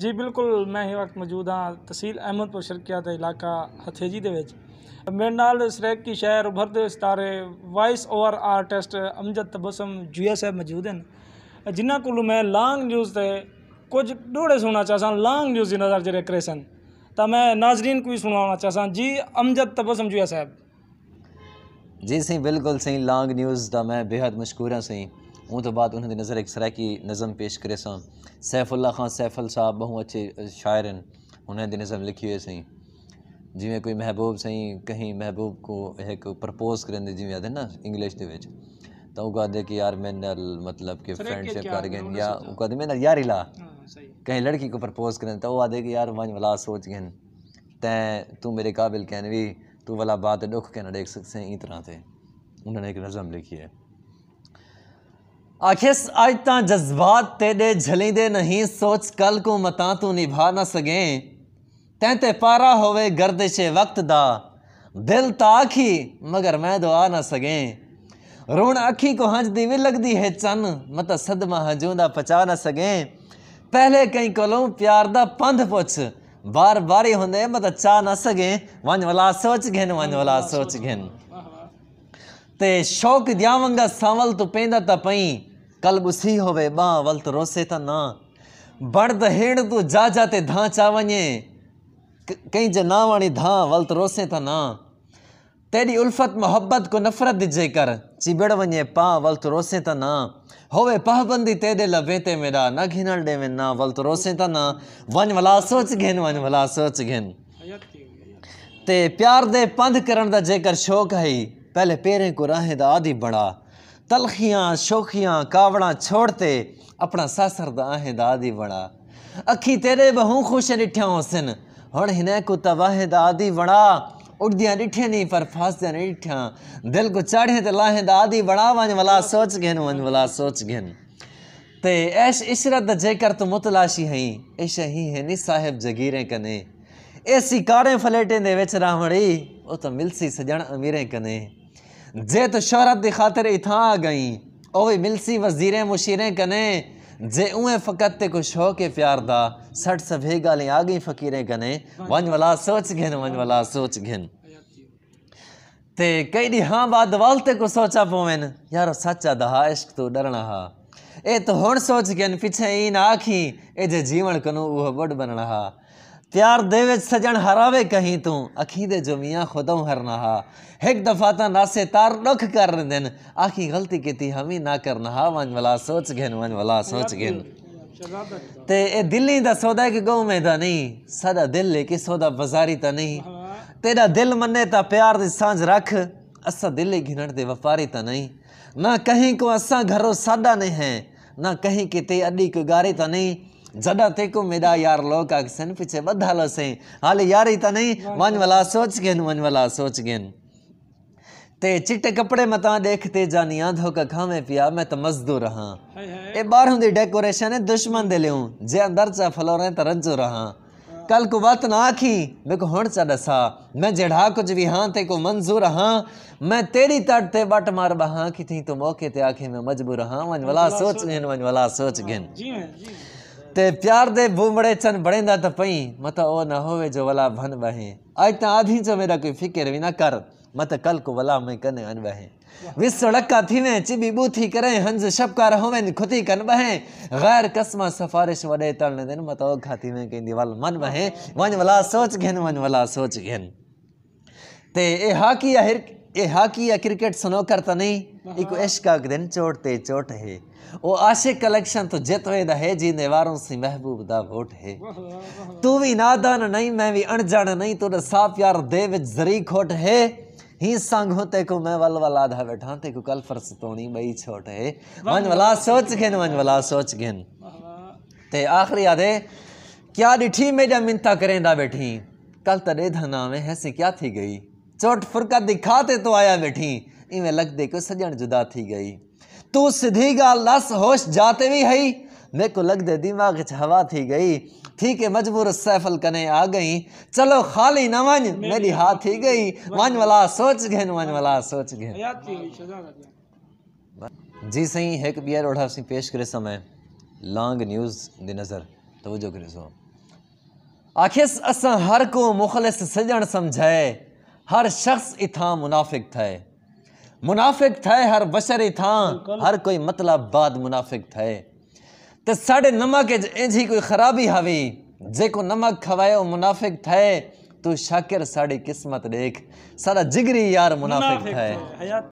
ਜੀ ਬਿਲਕੁਲ ਮੈਂ ਇਹ ਵਕਤ ਮੌਜੂਦ ਹਾਂ ਤਹਿਸੀਲ ਅਹਿਮਦਪੁਰ ਸ਼ਰਕਿਆ ਦਾ ਇਲਾਕਾ ਹਥੇਜੀ ਦੇ ਵਿੱਚ ਮੇਰੇ ਨਾਲ ਸਰੇਕ ਕੀ ਸ਼ਾਇਰ ਉਭਰਦੇ ਸਿਤਾਰੇ voice over artist Amjad Tabassum ਜੂਆ ਸਾਹਿਬ ਮੌਜੂਦ ਹਨ ਜਿਨ੍ਹਾਂ ਕੋਲ ਮੈਂ ਲਾਂਗ ਨਿਊਜ਼ ਤੇ ਕੁਝ ਡੋੜੇ ਸੁਣਾ ਚਾਹਾਂ ਲਾਂਗ ਨਿਊਜ਼ ਦੀ ਨਜ਼ਰ ਜਿਹੜੇ ਕਰੇ ਸਨ ਤਾਂ ਮੈਂ ਨਾਜ਼ਰੀਨ ਕੋਈ ਸੁਣਾਉਣਾ ਚਾਹਾਂ ਜੀ ਅਮਜਦ ਤਬਸਮ ਜੂਆ ਸਾਹਿਬ जी सही बिल्कुल सही लांग न्यूज़ का मैं बेहद मशहूर हाँ सही हूँ तो बाद उन्हें नज़र एक सराय की नज़म पेश करे सां सैफुल्ला खान सैफल साहब बहुत अच्छे शायर हैं उन्हें नज़म लिखी हुई सही जिमें कोई महबूब सही कहीं महबूब को एक प्रपोज करेंदे जिम्मे आते ना इंग्लिश के तो वो कहते कि यार मैं नल मतलब कि फ्रेंडशिप कर गए या वो कहते मैं यार ला हाँ, कहीं लड़की को प्रपोज करें तो वो आते कि यार वंज वाला सोच गए तैं तू मेरे काबिल कहने भी तू वाला बात दुख कहना देख सकते हैं इतना थे उन्होंने एक नज़म लिखी है ਆਖੇਸ ਅਜ ਤਾਂ ਜਜ਼ਬਾਤ ਤੇਰੇ ਝਲਿੰਦੇ ਨਹੀਂ ਸੋਚ ਕੱਲ ਕੋ ਮਤਾ ਤੂੰ ਨਿਭਾ ਨਾ ਸਕੇ ਤੈ ਤੇ ਪਾਰਾ ਹੋਵੇ ਗਰਦਿਸ਼ੇ ਵਕਤ ਦਾ ਦਿਲ ਤਾਖੀ ਮਗਰ ਮੈਂ ਦੁਆ ਨਾ ਸਕੇ ਰੋਣ ਅੱਖੀ ਕੋ ਹੰਜਦੀ ਵੀ ਲੱਗਦੀ ਹੈ ਚੰਨ ਮਤਾ ਸਦਮਾ ਹਜੂਦਾ ਪਚਾ ਨਾ ਸਕੇ ਪਹਿਲੇ ਕਈ ਕੋਲੋਂ ਪਿਆਰ ਦਾ ਪੰਧ ਪੁੱਛ ਵਾਰ ਵਾਰੀ ਹੁੰਦੇ ਮਤਾ ਚਾ ਨਾ ਸਕੇ ਵੰਜ ਵਾਲਾ ਸੋਚ ਘਿਨ ਵੰਜ ਵਾਲਾ ਸੋਚ ਘਿਨ ਤੇ ਸ਼ੌਕ ਦਿਆਵਾਂਗਾ ਸਾਵਲ ਤੂੰ ਪੈਂਦਾ ਤਾਂ ਪਈ ਕਲਬ ਉਸੀ ਹੋਵੇ ਬਾ ਵਲ ਤ ਰੋਸੇ ਤਾਂ ਨਾ ਬੜਦ ਹੇੜ ਤੂੰ ਜਾ ਜਾ ਤੇ ਧਾਂ ਚਾਵਣੇ ਕਈ ਜੇ ਨਾ ਵਣੀ ਧਾਂ ਵਲ ਤ ਰੋਸੇ ਤਾਂ ਨਾ ਤੇਰੀ ਉਲਫਤ ਮੁਹੱਬਤ ਕੋ ਨਫ਼ਰਤ ਦਿਜੇ ਕਰ ਚਿਬੜ ਵਣੇ ਪਾ ਵਲ ਤ ਰੋਸੇ ਤਾਂ ਨਾ ਹੋਵੇ ਪਾਬੰਦੀ ਤੇਦੇ ਲਵੇ ਤੇ ਮੇਰਾ ਨਾ ਘਿਨਲ ਦੇਵੇਂ ਨਾ ਵਲ ਤ ਰੋਸੇ ਤਾਂ ਨਾ ਵਣ ਵਲਾ ਸੋਚ ਘੇਨ ਵਣ ਵਲਾ ਸੋਚ ਘੇਨ ਤੇ ਪਿਆਰ ਦੇ ਪੰਧ ਕਰਨ ਦਾ ਜੇਕਰ ਸ਼ੌਕ ਹੈ पहले पेरें को राह दाद ही बढ़ा तलखियाँ शोखियाँ कावड़ा छोड़ते अपना सासर दाह दाद ही बढ़ा अखी तेरे बहू खुश डिठिया होसन हण हिने को तबाह दाद ही बढ़ा उठदियाँ डिठिया नहीं पर फासदियाँ नहीं डिठिया दिल को चाढ़े तो लाहे दाद ही बढ़ा वंज वला सोच गेन वन वाला सोच गेन ते ऐश इशरत जेकर तो मुतलाशी हई ऐश ही है नी साहिब जगीरे कने ऐसी कारें फलेटें दे विच रावणी वो तो मिलसी सजन अमीरें कने जे तो शहरत की खातिर इथा आ गई ओ भी मिलसी वजीरें मुशीरें कने जे उए फ़कत ते कुछ हो के प्यार दा सट सभे गालें आ गई फ़कीरें कने वन वाला सोच घिन वन वाला सोच घिन ते कई दी हाँ बाद वाल ते को सोचा पोवेन यार सच्चा दहा इश्क तो डरना हा ए तो हुन सोच घिन पीछे ई आखी ए जे जीवन कनु वो बड़ बनना हा ਪਿਆਰ ਦੇ ਵਿੱਚ ਸਜਣ ਹਰਾਵੇ ਕਹੀਂ ਤੂੰ ਅਖੀ ਦੇ ਜਮੀਆਂ ਖੁਦਮ ਹਰਨਾਹਾ ਇੱਕ ਦਫਾ ਤਾਂ ਨਾਸੇ ਤਾਰ ਨੁਖ ਕਰ ਨੇ ਆਖੀ ਗਲਤੀ ਕੀਤੀ ਹਮੀ ਨਾ ਕਰਨਹਾ ਵਨ ਵਲਾ ਸੋਚ ਗਨ ਵਨ ਵਲਾ ਸੋਚ ਗਨ ਤੇ ਇਹ ਦਿੱਲੀ ਦਾ ਸੌਦਾ ਕਿ ਗਉ ਮੈਂ ਦਾ ਨਹੀਂ ਸਦਾ ਦਿਲ ਲੈ ਕੇ ਸੌਦਾ ਬਾਜ਼ਾਰੀ ਤਾਂ ਨਹੀਂ ਤੇਰਾ ਦਿਲ ਮੰਨੇ ਤਾਂ ਪਿਆਰ ਦੀ ਸਾਂਝ ਰੱਖ ਅਸਾਂ ਦਿਲ ਹੀ ਘਿਣਣ ਦੇ ਵਪਾਰੀ ਤਾਂ ਨਹੀਂ ਨਾ ਕਹੀਂ ਕੋ ਅਸਾਂ ਘਰੋਂ ਸਾਡਾ ਨਹੀਂ ਹੈ ਨਾ ਕਹੀਂ ਕਿਤੇ ਅੱਡੀ ਕੋ ਗਾਰੇ ਤਾਂ ਨਹੀਂ मेदा જડા તેકો મેદા યાર લોકાક સેન પીછે બધા લસે હાલે યાર मन वाला सोच સોચ मन वाला सोच ગેન ते चिट्टे कपड़े मत देखते जानी आंधो का खावे पिया मैं तो मजदूर रहा ए बारहों दी डेकोरेशन है दुश्मन दे लेऊं जे अंदर चा फलो है त रंजो रहा हाँ। कल को बात ना आखी मैं को हण चा दसा मैं जड़ा कुछ भी हां ते को मंजूर हां मैं तेरी तट ते बट मार बहा कि थी तो मौके ते आखे मैं मजबूर हां वन वाला सोच गेन वन वाला सोच हाँ, गेन जी हाँ, जी ते प्यार दे बूमड़े चन बड़ेंदा त पई मत ओ न होवे जो वला भन बहे आज त आधी जो मेरा कोई फिक्र बिना कर मत कल को वला मैं कने अन बहे विस का थी ने चिबी बूथी करे हंज शपकार होवे खुती कन बहे गैर कसमा सफारिश वडे तण दिन मत ओ खाती में केंदी दीवाल मन बहे वन वला सोच घेन वन वला सोच घेन ते ए हाकी हिरक हाकी या क्रिकेट ಎ ಹಾಕಿಯ ಕ್ರಿಕೆಟ್ ಸುನೋಕರ್ತನಿ ಇಕು दिन चोटते चोट है ओ आशे कलेक्शन तो जित वे है जींदे वारों से महबूब दा वोट है तू भी नादान नहीं मैं भी अणजान नहीं तू साफ यार दे जरी खोट है ही संग होते को मैं वल वल आधा बैठा ते को कल फर्स तोनी बई छोट है मन वाला सोच गिन मन वाला सोच गिन ते आखरी आदे क्या डिठी मेरा मिंता करें दा बैठी कल तड़े धनावे है से क्या थी गई चोट फुरका दिखा ते तो आया बैठी इवें लगते को सजन जुदा थी गई तू सीधी गाल लस होश जाते भी हई मेरे को लगते दिमाग च हवा थी गई ठीक है मजबूर सैफल कने आ गई चलो खाली ना मन मेरी हाथ ही गई मन वाला सोच घेन मन वाला सोच घेन जी सही एक बियर ओढ़ा सी पेश करे समय लॉन्ग न्यूज़ दी नज़र तवजो करे सो आखिर अस हर को मुखलिस सजन समझाए हर शख्स इथा मुनाफिक थे मुनाफिक थे हर बशर इथा हर कोई मतलब बाद मुनाफिक थे तो साढ़े नमक एजी कोई खराबी हवी जेको नमक खवाए मुनाफिक थे तू शाकिर साड़ी किस्मत देख सारा जिगरी यार मुनाफिक, मुनाफिक है